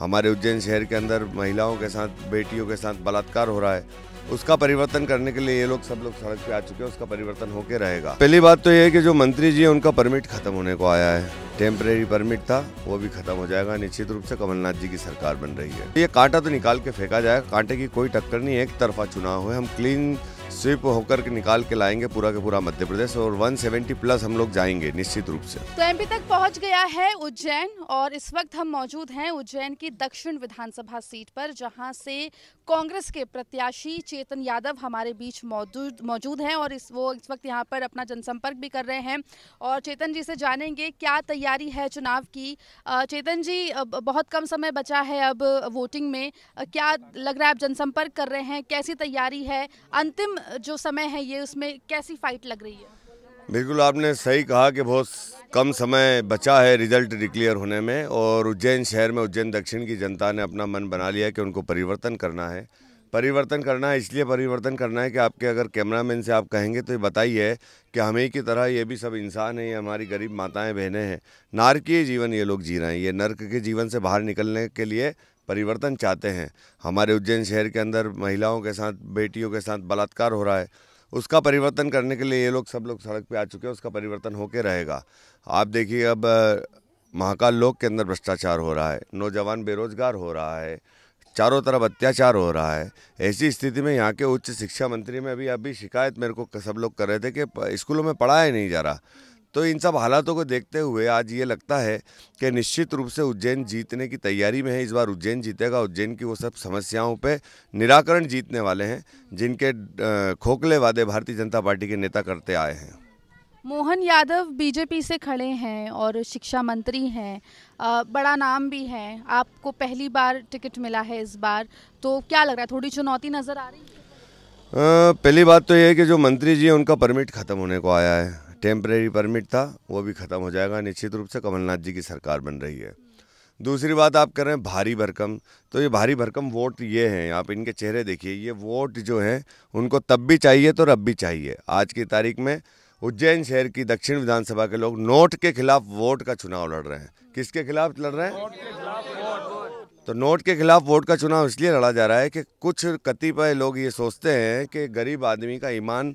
हमारे उज्जैन शहर के अंदर महिलाओं के साथ बेटियों के साथ बलात्कार हो रहा है उसका परिवर्तन करने के लिए ये लोग सब लोग सड़क पे आ चुके हैं उसका परिवर्तन होके रहेगा पहली बात तो ये है कि जो मंत्री जी हैं उनका परमिट खत्म होने को आया है टेम्परेरी परमिट था वो भी खत्म हो जाएगा निश्चित रूप से कमलनाथ जी की सरकार बन रही है ये कांटा तो निकाल के फेंका जाएगा कांटे की कोई टक्कर नहीं एक तरफा चुनाव है हम क्लीन स्वीप होकर के निकाल के लाएंगे पूरा के पूरा मध्य प्रदेश और 170 प्लस हम लोग जाएंगे निश्चित रूप से तो एमपी तक पहुंच गया है उज्जैन और इस वक्त हम मौजूद हैं उज्जैन की दक्षिण विधानसभा सीट पर जहां से कांग्रेस के प्रत्याशी चेतन यादव हमारे बीच मौजूद मौजूद हैं और इस वो इस वक्त यहाँ पर अपना जनसंपर्क भी कर रहे हैं और चेतन जी से जानेंगे क्या तैयारी है चुनाव की चेतन जी बहुत कम समय बचा है अब वोटिंग में क्या लग रहा है आप जनसंपर्क कर रहे हैं कैसी तैयारी है अंतिम जो समय है ये उसमें कैसी फाइट लग रही है बिल्कुल आपने सही कहा कि बहुत कम समय बचा है रिजल्ट डिक्लेयर होने में और उज्जैन शहर में उज्जैन दक्षिण की जनता ने अपना मन बना लिया कि उनको परिवर्तन करना है परिवर्तन करना है इसलिए परिवर्तन करना है कि आपके अगर कैमरामैन से आप कहेंगे तो ये बताइए कि हमें की तरह ये भी सब इंसान हैं ये हमारी गरीब माताएं बहनें हैं नारकीय जीवन ये लोग जी रहे हैं ये नर्क के जीवन से बाहर निकलने के लिए परिवर्तन चाहते हैं हमारे उज्जैन शहर के अंदर महिलाओं के साथ बेटियों के साथ बलात्कार हो रहा है उसका परिवर्तन करने के लिए ये लोग सब लोग सड़क पे आ चुके हैं उसका परिवर्तन होके रहेगा आप देखिए अब महाकाल लोक के अंदर भ्रष्टाचार हो रहा है नौजवान बेरोजगार हो रहा है चारों तरफ अत्याचार हो रहा है ऐसी स्थिति में यहाँ के उच्च शिक्षा मंत्री में अभी अभी शिकायत मेरे को सब लोग कर रहे थे कि स्कूलों में पढ़ाया नहीं जा रहा तो इन सब हालातों को देखते हुए आज ये लगता है कि निश्चित रूप से उज्जैन जीतने की तैयारी में है इस बार उज्जैन जीतेगा उज्जैन की वो सब समस्याओं पे निराकरण जीतने वाले हैं जिनके खोखले वादे भारतीय जनता पार्टी के नेता करते आए हैं मोहन यादव बीजेपी से खड़े हैं और शिक्षा मंत्री हैं बड़ा नाम भी है आपको पहली बार टिकट मिला है इस बार तो क्या लग रहा है थोड़ी चुनौती नज़र आ रही है पहली बात तो ये है कि जो मंत्री जी हैं उनका परमिट ख़त्म होने को आया है टेम्प्रेरी परमिट था वो भी ख़त्म हो जाएगा निश्चित रूप से कमलनाथ जी की सरकार बन रही है दूसरी बात आप कर रहे हैं भारी भरकम तो ये भारी भरकम वोट ये हैं आप इनके चेहरे देखिए ये वोट जो हैं उनको तब भी चाहिए तो रब भी चाहिए आज की तारीख में उज्जैन शहर की दक्षिण विधानसभा के लोग नोट के खिलाफ वोट का चुनाव लड़ रहे हैं किसके खिलाफ लड़ रहे हैं तो नोट के खिलाफ वोट का चुनाव इसलिए लड़ा जा रहा है कि कुछ कतिपय लोग ये सोचते हैं कि गरीब आदमी का ईमान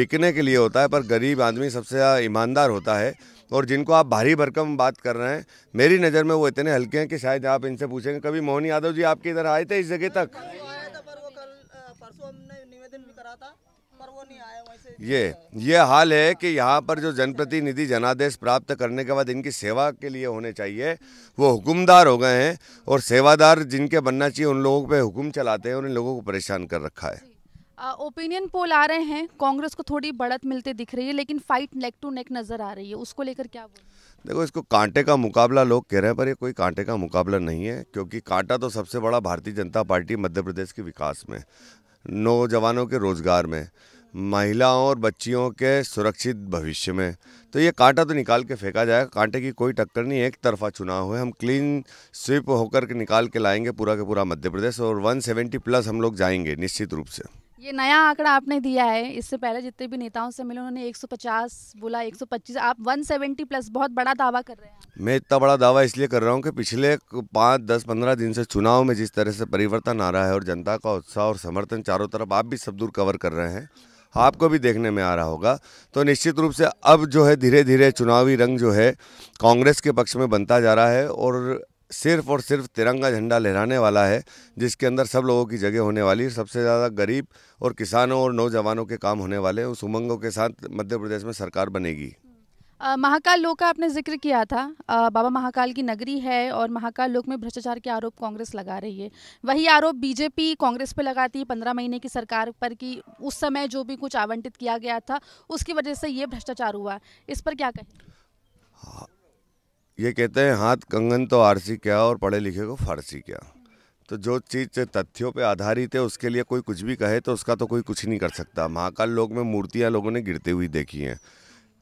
बिकने के लिए होता है पर गरीब आदमी सबसे ज़्यादा ईमानदार होता है और जिनको आप भारी भरकम बात कर रहे हैं मेरी नज़र में वो इतने हल्के हैं कि शायद आप इनसे पूछेंगे कभी मोहन यादव जी आपके इधर आए थे इस जगह तक पर वो नहीं वैसे ये ये हाल है कि यहाँ पर जो जनप्रतिनिधि जनादेश प्राप्त करने के बाद इनकी सेवा के लिए होने चाहिए वो हुकुमदार हो गए हैं और सेवादार जिनके बनना चाहिए उन लोगों पे हुकुम चलाते हैं और इन लोगों को परेशान कर रखा है ओपिनियन पोल आ रहे हैं कांग्रेस को थोड़ी बढ़त मिलते दिख रही है लेकिन फाइट नेक टू नेक नजर आ रही है उसको लेकर क्या बोल देखो इसको कांटे का मुकाबला लोग कह रहे हैं पर ये कोई कांटे का मुकाबला नहीं है क्योंकि कांटा तो सबसे बड़ा भारतीय जनता पार्टी मध्य प्रदेश के विकास में नौजवानों के रोज़गार में महिलाओं और बच्चियों के सुरक्षित भविष्य में तो ये कांटा तो निकाल के फेंका जाएगा कांटे की कोई टक्कर नहीं एक तरफा चुनाव है हम क्लीन स्वीप होकर के निकाल के लाएंगे पूरा के पूरा मध्य प्रदेश और 170 प्लस हम लोग जाएंगे निश्चित रूप से ये नया आंकड़ा आपने दिया है इससे पहले जितने भी नेताओं से मिले उन्होंने 150 बोला 125 आप 170 प्लस बहुत बड़ा दावा कर रहे हैं मैं इतना बड़ा दावा इसलिए कर रहा हूँ कि पिछले पाँच दस पंद्रह दिन से चुनाव में जिस तरह से परिवर्तन आ रहा है और जनता का उत्साह और समर्थन चारों तरफ आप भी सब दूर कवर कर रहे हैं आपको भी देखने में आ रहा होगा तो निश्चित रूप से अब जो है धीरे धीरे चुनावी रंग जो है कांग्रेस के पक्ष में बनता जा रहा है और सिर्फ और सिर्फ तिरंगा झंडा लहराने वाला है जिसके अंदर सब लोगों की जगह होने वाली सबसे ज़्यादा गरीब और किसानों और नौजवानों के काम होने वाले उस उमंगों के साथ मध्य प्रदेश में सरकार बनेगी महाकाल लोक का आपने जिक्र किया था आ, बाबा महाकाल की नगरी है और महाकाल लोक में भ्रष्टाचार के आरोप कांग्रेस लगा रही है वही आरोप बीजेपी कांग्रेस पर लगाती है पंद्रह महीने की सरकार पर कि उस समय जो भी कुछ आवंटित किया गया था उसकी वजह से ये भ्रष्टाचार हुआ इस पर क्या कहें हाँ, ये कहते हैं हाथ कंगन तो आरसी क्या और पढ़े लिखे को फारसी क्या तो जो चीज़ तथ्यों पे आधारित है उसके लिए कोई कुछ भी कहे तो उसका तो कोई कुछ नहीं कर सकता महाकाल लोग में मूर्तियाँ लोगों ने गिरते हुई देखी हैं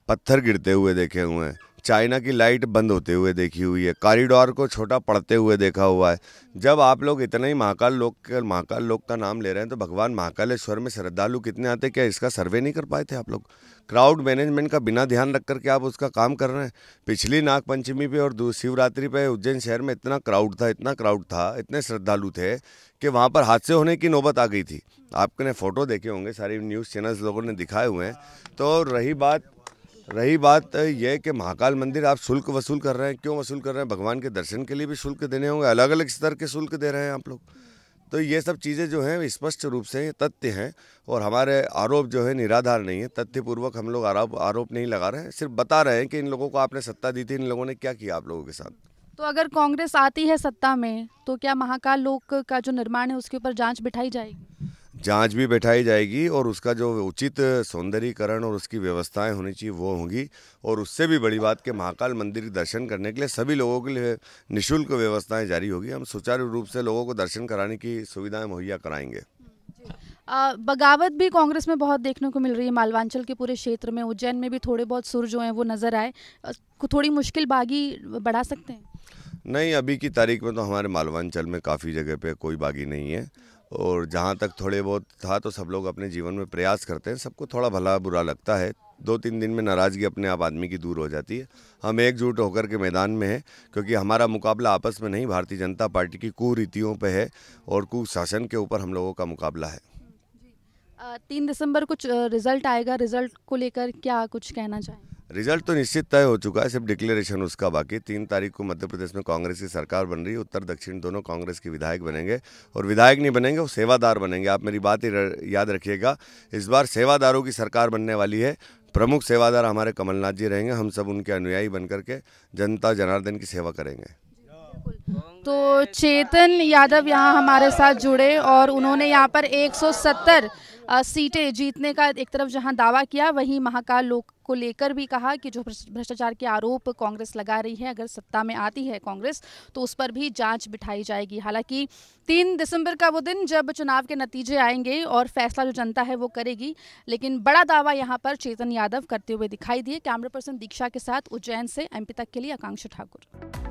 पत्थर गिरते हुए देखे हुए हैं चाइना की लाइट बंद होते हुए देखी हुई है कॉरिडोर को छोटा पड़ते हुए देखा हुआ है जब आप लोग इतना ही महाकाल लोक के महाकाल लोक का नाम ले रहे हैं तो भगवान महाकालेश्वर में श्रद्धालु कितने आते क्या इसका सर्वे नहीं कर पाए थे आप लोग क्राउड मैनेजमेंट का बिना ध्यान रख करके आप उसका काम कर रहे हैं पिछली नागपंचमी पे और शिवरात्रि पे उज्जैन शहर में इतना क्राउड था इतना क्राउड था इतने श्रद्धालु थे कि वहाँ पर हादसे होने की नौबत आ गई थी आपने फ़ोटो देखे होंगे सारी न्यूज़ चैनल्स लोगों ने दिखाए हुए हैं तो रही बात रही बात यह कि महाकाल मंदिर आप शुल्क वसूल कर रहे हैं क्यों वसूल कर रहे हैं भगवान के दर्शन के लिए भी शुल्क देने होंगे अलग अलग स्तर के शुल्क दे रहे हैं आप लोग तो ये सब चीज़ें जो हैं स्पष्ट रूप से तथ्य हैं और हमारे आरोप जो है निराधार नहीं है तथ्यपूर्वक हम लोग आरोप आरोप नहीं लगा रहे हैं सिर्फ बता रहे हैं कि इन लोगों को आपने सत्ता दी थी इन लोगों ने क्या किया आप लोगों के साथ तो अगर कांग्रेस आती है सत्ता में तो क्या महाकाल लोक का जो निर्माण है उसके ऊपर जांच बिठाई जाएगी जांच भी बैठाई जाएगी और उसका जो उचित सौंदर्यीकरण और उसकी व्यवस्थाएं होनी चाहिए वो होंगी और उससे भी बड़ी बात के महाकाल मंदिर दर्शन करने के लिए सभी लोगों के लिए निःशुल्क व्यवस्थाएं जारी होगी हम सुचारू रूप से लोगों को दर्शन कराने की सुविधाएं मुहैया कराएंगे आ, बगावत भी कांग्रेस में बहुत देखने को मिल रही है मालवांचल के पूरे क्षेत्र में उज्जैन में भी थोड़े बहुत सुर जो हैं वो नज़र आए थोड़ी मुश्किल बागी बढ़ा सकते हैं नहीं अभी की तारीख में तो हमारे मालवांचल में काफ़ी जगह पे कोई बागी नहीं है और जहाँ तक थोड़े बहुत था तो सब लोग अपने जीवन में प्रयास करते हैं सबको थोड़ा भला बुरा लगता है दो तीन दिन में नाराज़गी अपने आप आदमी की दूर हो जाती है हम एकजुट होकर के मैदान में हैं क्योंकि हमारा मुकाबला आपस में नहीं भारतीय जनता पार्टी की कुरीतियों पर है और कुशासन के ऊपर हम लोगों का मुकाबला है तीन दिसंबर कुछ रिजल्ट आएगा रिजल्ट को लेकर क्या कुछ कहना चाहेंगे रिजल्ट तो निश्चित तय हो चुका है सिर्फ डिक्लेरेशन उसका बाकी तीन तारीख को मध्य प्रदेश में कांग्रेस की सरकार बन रही है उत्तर दक्षिण दोनों कांग्रेस के विधायक बनेंगे और विधायक नहीं बनेंगे वो सेवादार बनेंगे आप मेरी बात ही याद रखिएगा इस बार सेवादारों की सरकार बनने वाली है प्रमुख सेवादार हमारे कमलनाथ जी रहेंगे हम सब उनके अनुयायी बन करके जनता जनार्दन की सेवा करेंगे तो चेतन यादव यहाँ हमारे साथ जुड़े और उन्होंने यहाँ पर 170 सीटें जीतने का एक तरफ जहां दावा किया वहीं महाकाल लोक को लेकर भी कहा कि जो भ्रष्टाचार के आरोप कांग्रेस लगा रही है अगर सत्ता में आती है कांग्रेस तो उस पर भी जांच बिठाई जाएगी हालांकि तीन दिसंबर का वो दिन जब चुनाव के नतीजे आएंगे और फैसला जो जनता है वो करेगी लेकिन बड़ा दावा यहाँ पर चेतन यादव करते हुए दिखाई दिए कैमरा पर्सन दीक्षा के साथ उज्जैन से एमपी तक के लिए आकांक्षा ठाकुर